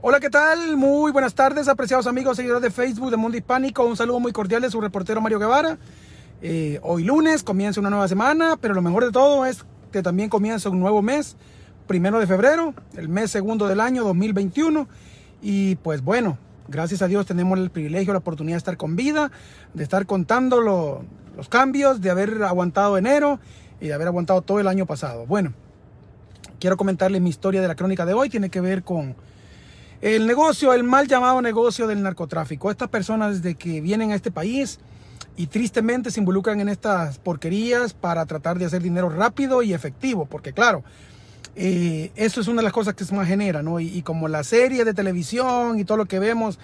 Hola, ¿qué tal? Muy buenas tardes, apreciados amigos, seguidores de Facebook de Mundo Hispánico. Un saludo muy cordial de su reportero Mario Guevara. Eh, hoy lunes comienza una nueva semana, pero lo mejor de todo es que también comienza un nuevo mes, primero de febrero, el mes segundo del año 2021. Y pues bueno, gracias a Dios tenemos el privilegio, la oportunidad de estar con vida, de estar contando los cambios, de haber aguantado enero y de haber aguantado todo el año pasado. Bueno, quiero comentarles mi historia de la crónica de hoy, tiene que ver con el negocio, el mal llamado negocio del narcotráfico. Estas personas desde que vienen a este país y tristemente se involucran en estas porquerías para tratar de hacer dinero rápido y efectivo, porque claro, eh, eso es una de las cosas que más genera, ¿no? Y, y, como la serie de televisión y todo lo que vemos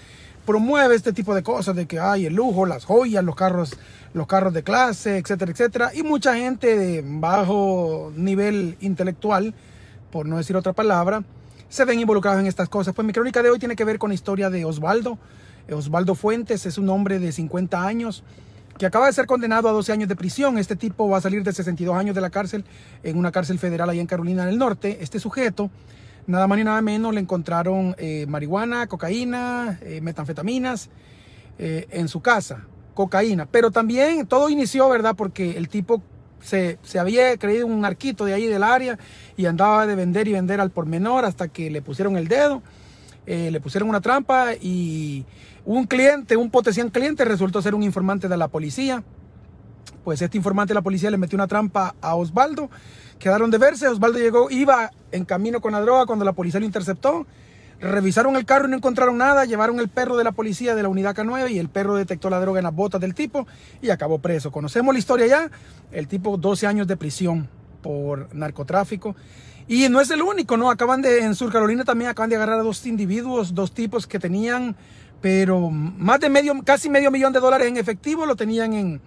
promueve este tipo de cosas, de que hay el lujo, las joyas, los carros, los carros de clase, etcétera, etcétera, y mucha gente de bajo nivel intelectual, por no decir otra palabra, se ven involucrados en estas cosas. Pues mi crónica de hoy tiene que ver con la historia de Osvaldo. Osvaldo Fuentes es un hombre de 50 años que acaba de ser condenado a 12 años de prisión. Este tipo va a salir de 62 años de la cárcel en una cárcel federal ahí en Carolina del Norte. Este sujeto, nada más ni nada menos, le encontraron eh, marihuana, cocaína, eh, metanfetaminas eh, en su casa. Cocaína. Pero también todo inició, ¿verdad? Porque el tipo se, había creído un arquito de ahí del área y andaba de vender y vender al por menor hasta que le pusieron el dedo, eh, le pusieron una trampa y un cliente, un potencial cliente resultó ser un informante de la policía. Pues este informante de la policía le metió una trampa a Osvaldo, quedaron de verse, Osvaldo llegó, iba en camino con la droga cuando la policía lo interceptó Revisaron el carro y no encontraron nada, llevaron el perro de la policía de la unidad K9 y el perro detectó la droga en las botas del tipo y acabó preso. Conocemos la historia ya, el tipo 12 años de prisión por narcotráfico. Y no es el único, ¿no? Acaban de, en Sur Carolina también acaban de agarrar a dos individuos, dos tipos que tenían, pero más de medio, casi medio millón de dólares en efectivo lo tenían en,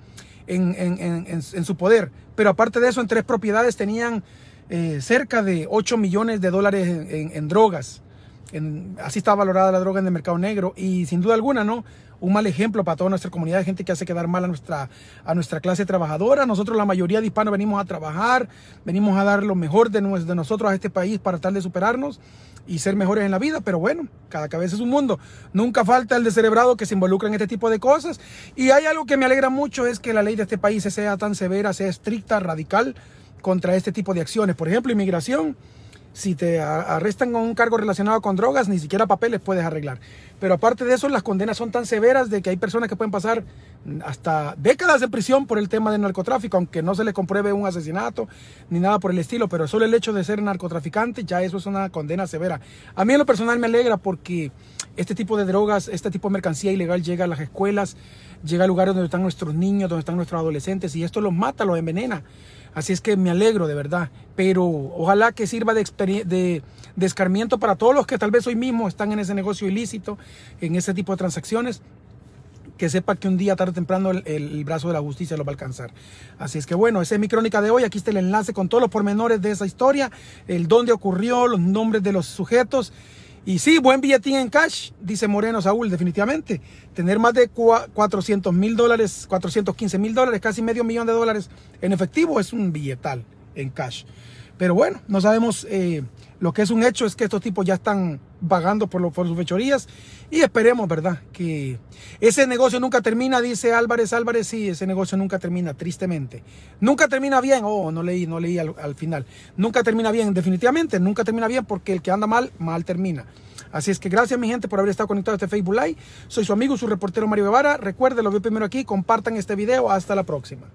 en, su poder. Pero aparte de eso, en tres propiedades tenían eh, cerca de 8 millones de dólares en drogas así está valorada la droga en el mercado negro y sin duda alguna, ¿no? Un mal ejemplo para toda nuestra comunidad, de gente que hace quedar mal a nuestra, a nuestra clase trabajadora. Nosotros, la mayoría de hispanos, venimos a trabajar, venimos a dar lo mejor de, nosotros a este país para tratar de superarnos y ser mejores en la vida, pero bueno, cada cabeza es un mundo. Nunca falta el descerebrado que se involucra en este tipo de cosas. Y hay algo que me alegra mucho, es que la ley de este país sea tan severa, sea estricta, radical contra este tipo de acciones. Por ejemplo, inmigración si te arrestan con un cargo relacionado con drogas, ni siquiera papeles puedes arreglar. Pero aparte de eso, las condenas son tan severas de que hay personas que pueden pasar hasta décadas de prisión por el tema del narcotráfico, aunque no se le compruebe un asesinato ni nada por el estilo, pero solo el hecho de ser narcotraficante ya eso es una condena severa. A mí en lo personal me alegra porque este tipo de drogas, este tipo de mercancía ilegal llega a las escuelas, llega a lugares donde están nuestros niños, donde están nuestros adolescentes y esto los mata, los envenena. Así es que me alegro de verdad, pero ojalá que sirva de, de, de escarmiento para todos los que tal vez hoy mismo están en ese negocio ilícito, en ese tipo de transacciones que sepa que un día, tarde o temprano, el, brazo de la justicia lo va a alcanzar. Así es que bueno, esa es mi crónica de hoy. Aquí está el enlace con todos los pormenores de esa historia, el dónde ocurrió, los nombres de los sujetos. Y sí, buen billetín en cash, dice Moreno Saúl, definitivamente. Tener más de 400 mil dólares, 415 mil dólares, casi medio millón de dólares en efectivo es un billetal en cash. Pero bueno, no sabemos, eh, lo que es un hecho es que estos tipos ya están vagando por, por sus fechorías y esperemos, ¿verdad? Que ese negocio nunca termina, dice Álvarez Álvarez, sí, ese negocio nunca termina, tristemente. Nunca termina bien, oh, no leí, no leí al, final. Nunca termina bien, definitivamente, nunca termina bien porque el que anda mal, mal termina. Así es que gracias mi gente por haber estado conectado a este Facebook Live. Soy su amigo, su reportero Mario Guevara. Recuerden, lo veo primero aquí, compartan este video. Hasta la próxima.